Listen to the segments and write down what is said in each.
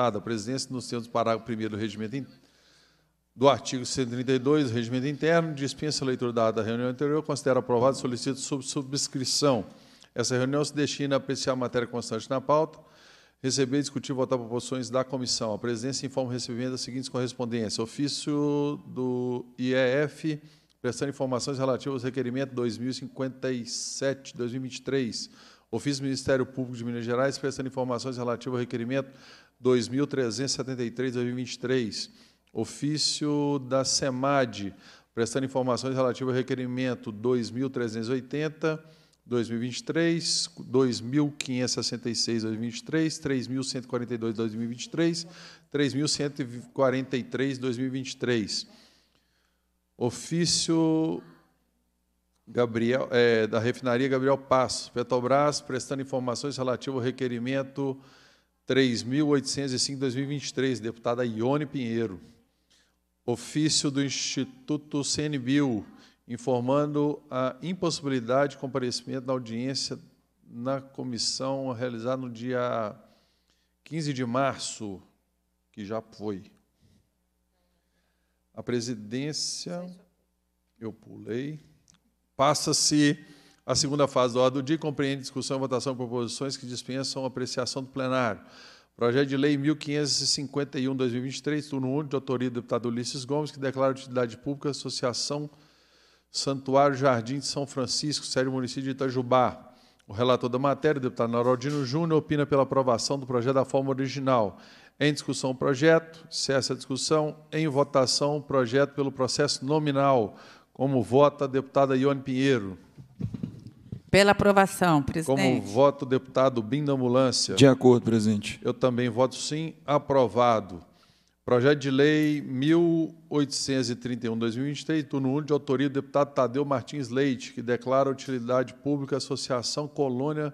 Deputado, a presidência, nos termos do parágrafo 1 do regimento do artigo 132 do regimento interno, dispensa a leitura da, da reunião anterior, considera aprovado e solicita subscrição. Essa reunião se destina a apreciar a matéria constante na pauta, receber, discutir e votar proposições da comissão. A presidência informa o recebimento das seguintes correspondências. Ofício do IEF, prestando informações relativas ao requerimento 2057, 2023. Ofício do Ministério Público de Minas Gerais, prestando informações relativas ao requerimento 2373 2023, ofício da SEMAD, prestando informações relativas ao requerimento 2380 2023, 2566 2023, 3142 2023, 3143 2023. Ofício Gabriel, é, da refinaria Gabriel Passo, Petrobras, prestando informações relativas ao requerimento 3.805 2023, deputada Ione Pinheiro. Ofício do Instituto CNBio, informando a impossibilidade de comparecimento na audiência na comissão realizada no dia 15 de março, que já foi. A presidência, eu pulei, passa-se a segunda fase da ordem do dia compreende discussão e votação de proposições que dispensam apreciação do plenário. Projeto de Lei 1551-2023, turno 1, de autoria do deputado Ulisses Gomes, que declara de utilidade pública a Associação Santuário Jardim de São Francisco, sede município de Itajubá. O relator da matéria, deputado Naraldino Júnior, opina pela aprovação do projeto da forma original. Em discussão o projeto, cessa a discussão. Em votação o projeto pelo processo nominal. Como vota a deputada Ione Pinheiro. Pela aprovação, presidente. Como voto deputado Bim da Ambulância. De acordo, presidente. Eu também voto sim, aprovado. Projeto de lei 1831-2023, turno 1 de autoria do deputado Tadeu Martins Leite, que declara utilidade pública a Associação Colônia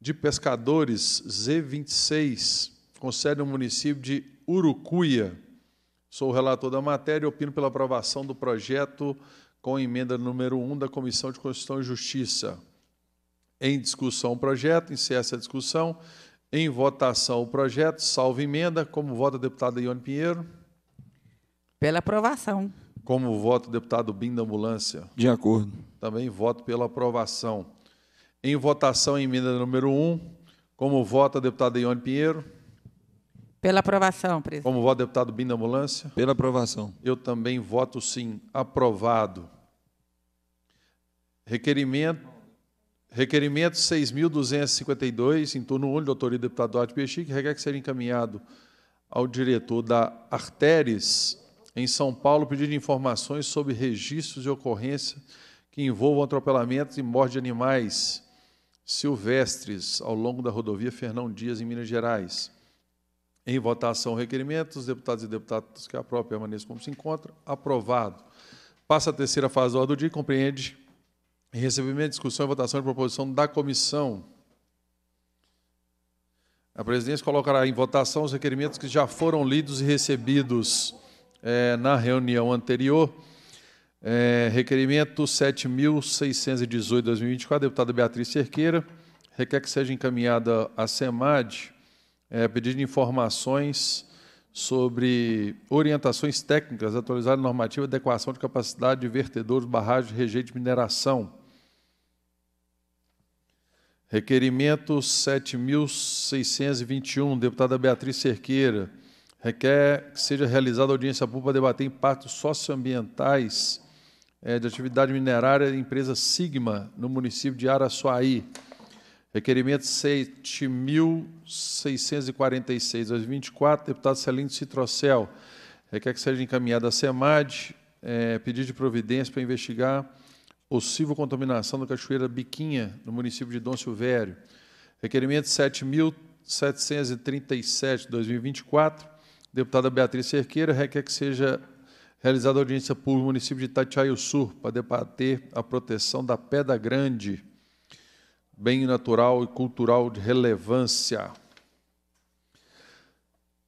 de Pescadores, Z26, com sede no município de Urucuia. Sou o relator da matéria e opino pela aprovação do projeto com emenda número 1 da Comissão de Constituição e Justiça. Em discussão o projeto, encerra a discussão. Em votação o projeto, salvo emenda. Como vota a deputada Ione Pinheiro? Pela aprovação. Como voto o deputado Bim da Ambulância? De acordo. Também voto pela aprovação. Em votação, emenda número 1. Como vota a deputada Ione Pinheiro? Pela aprovação, presidente. Como vota o deputado Bim da Ambulância? Pela aprovação. Eu também voto sim. Aprovado. Requerimento Requerimento 6.252, em turno único, doutor e deputado Duarte Peixique, requer que seja encaminhado ao diretor da Arteres, em São Paulo, pedindo informações sobre registros de ocorrência que envolvam atropelamentos e morte de animais silvestres ao longo da rodovia Fernão Dias, em Minas Gerais. Em votação, requerimento os deputados e deputadas que própria permaneçam como se encontra. Aprovado. Passa a terceira fase do ordem do dia e compreende Recebimento, discussão e votação de proposição da comissão. A presidência colocará em votação os requerimentos que já foram lidos e recebidos é, na reunião anterior. É, requerimento 7.618-2024, deputada Beatriz Cerqueira, requer que seja encaminhada à SEMAD é, pedido de informações sobre orientações técnicas, atualizar a normativa, adequação de capacidade de vertedores, barragens, rejeito de mineração. Requerimento 7.621, deputada Beatriz Cerqueira, requer que seja realizada audiência pública para debater impactos socioambientais é, de atividade minerária da empresa Sigma, no município de Araçuaí. Requerimento 7.646, 2024, deputado Celino Citrocel, requer que seja encaminhada à SEMAD, é, pedido de providência para investigar possível contaminação da Cachoeira Biquinha, no município de Dom Silvério. Requerimento 7.737, 2024. Deputada Beatriz Cerqueira requer que seja realizada audiência pública no município de Sul para debater a proteção da Pedra Grande, bem natural e cultural de relevância.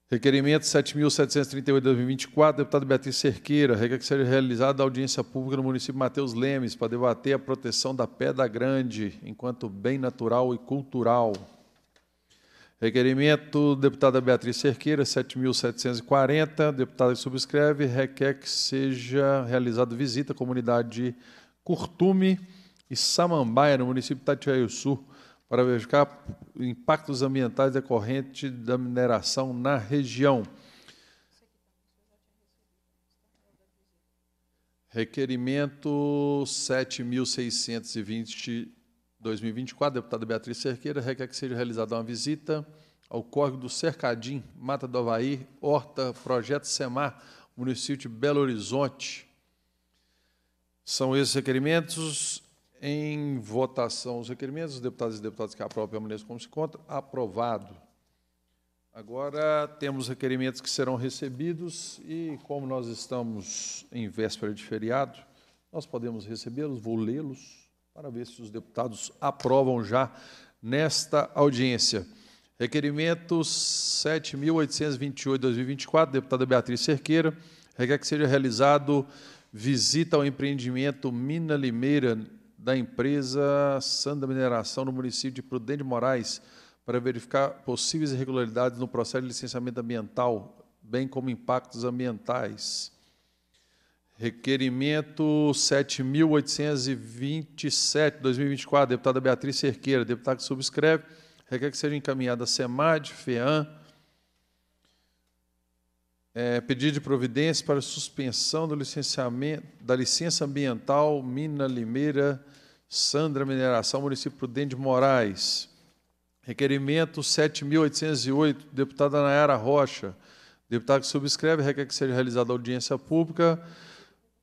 Requerimento 7.738 de 2024, deputado Beatriz Cerqueira, requer que seja realizada audiência pública no município Mateus Lemes para debater a proteção da Pedra Grande enquanto bem natural e cultural. Requerimento deputada Beatriz Cerqueira, 7.740, deputada que subscreve, requer que seja realizada visita à comunidade Curtume e Samambaia, no município de Itatiaia Sul, para verificar impactos ambientais decorrentes da mineração na região. Requerimento 7.620, 2024, deputada Beatriz Cerqueira, requer que seja realizada uma visita ao córrego do Cercadim, Mata do Havaí, Horta, Projeto Semar, município de Belo Horizonte. São esses requerimentos em votação os requerimentos. Os deputados e deputadas que aprovam permaneçam como se encontra. Aprovado. Agora temos requerimentos que serão recebidos e, como nós estamos em véspera de feriado, nós podemos recebê-los, vou lê-los para ver se os deputados aprovam já nesta audiência. Requerimento 7.828-2024, deputada Beatriz Cerqueira, requer que seja realizado visita ao empreendimento Mina Limeira, da empresa Sanda Mineração no município de Prudente de Moraes para verificar possíveis irregularidades no processo de licenciamento ambiental, bem como impactos ambientais. Requerimento 7.827, 2024, deputada Beatriz Cerqueira, deputado que subscreve, requer que seja encaminhada a SEMAD, FEAM, é, pedido de providência para suspensão do licenciamento, da licença ambiental Mina Limeira Sandra Mineração, município Prudente de Moraes. Requerimento 7.808, deputada Nayara Rocha. Deputado que subscreve, requer que seja realizada audiência pública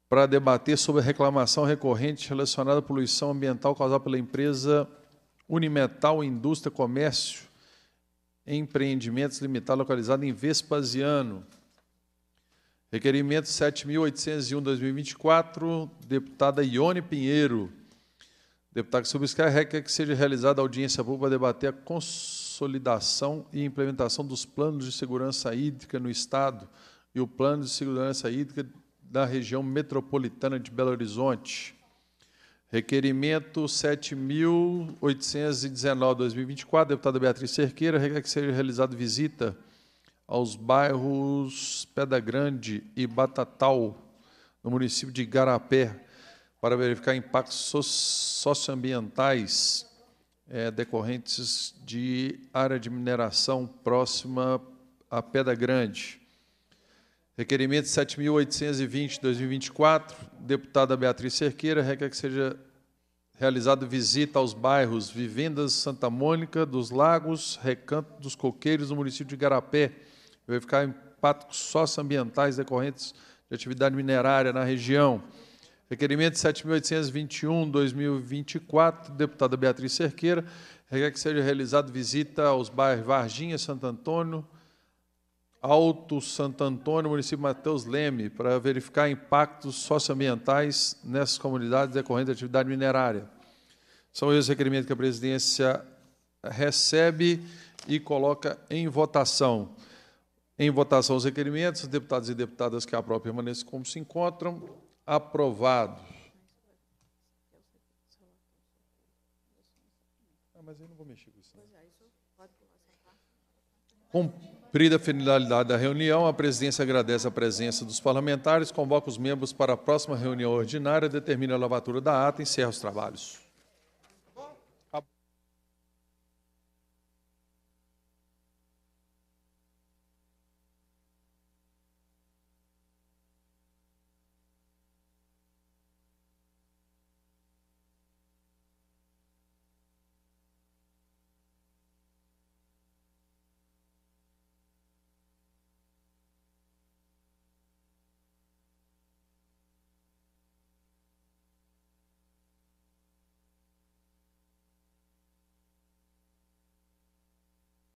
para debater sobre a reclamação recorrente relacionada à poluição ambiental causada pela empresa Unimetal Indústria Comércio Empreendimentos Limitada, localizada em Vespasiano. Requerimento 7.801-2024, deputada Ione Pinheiro. Deputado que subscreve, requer que seja realizada audiência pública para debater a consolidação e implementação dos planos de segurança hídrica no Estado e o plano de segurança hídrica da região metropolitana de Belo Horizonte. Requerimento 7.819-2024, deputada Beatriz Cerqueira, requer que seja realizada visita aos bairros Pedra Grande e Batatal, no município de Garapé, para verificar impactos socioambientais é, decorrentes de área de mineração próxima à Pedra Grande. Requerimento 7.820-2024, deputada Beatriz Cerqueira, requer que seja realizado visita aos bairros Vivendas Santa Mônica, dos Lagos, Recanto dos Coqueiros, no município de Garapé, verificar impactos socioambientais decorrentes de atividade minerária na região. Requerimento 7.821, 2024, deputada Beatriz Cerqueira, requer que seja realizada visita aos bairros Varginha, Santo Antônio, Alto Santo Antônio, município Mateus Leme, para verificar impactos socioambientais nessas comunidades decorrentes da atividade minerária. São esses requerimentos que a presidência recebe e coloca em votação. Em votação os requerimentos, deputados e deputadas que aprovam permaneçam como se encontram. Aprovados. Ah, mas eu não vou mexer com isso. É, Cumprida a finalidade da reunião, a presidência agradece a presença dos parlamentares, convoca os membros para a próxima reunião ordinária, determina a lavatura da ata e encerra os trabalhos.